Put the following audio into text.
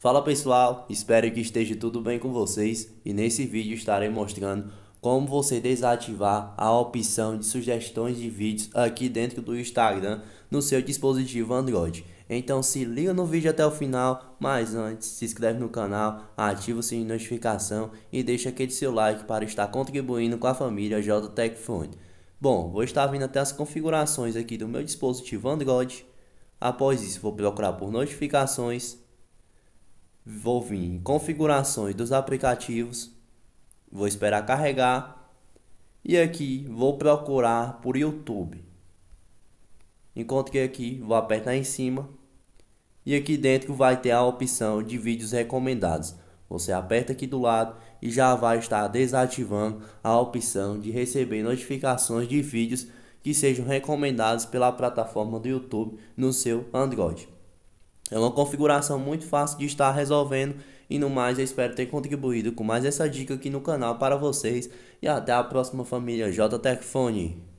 Fala pessoal, espero que esteja tudo bem com vocês e nesse vídeo estarei mostrando como você desativar a opção de sugestões de vídeos aqui dentro do Instagram no seu dispositivo Android. Então se liga no vídeo até o final, mas antes se inscreve no canal, ativa o sininho de notificação e deixa aquele seu like para estar contribuindo com a família JTech Fund. Bom, vou estar vindo até as configurações aqui do meu dispositivo Android. Após isso vou procurar por notificações Vou vir em configurações dos aplicativos. Vou esperar carregar. E aqui vou procurar por YouTube. que aqui, vou apertar em cima. E aqui dentro vai ter a opção de vídeos recomendados. Você aperta aqui do lado e já vai estar desativando a opção de receber notificações de vídeos que sejam recomendados pela plataforma do YouTube no seu Android. É uma configuração muito fácil de estar resolvendo e no mais eu espero ter contribuído com mais essa dica aqui no canal para vocês e até a próxima família Techfone.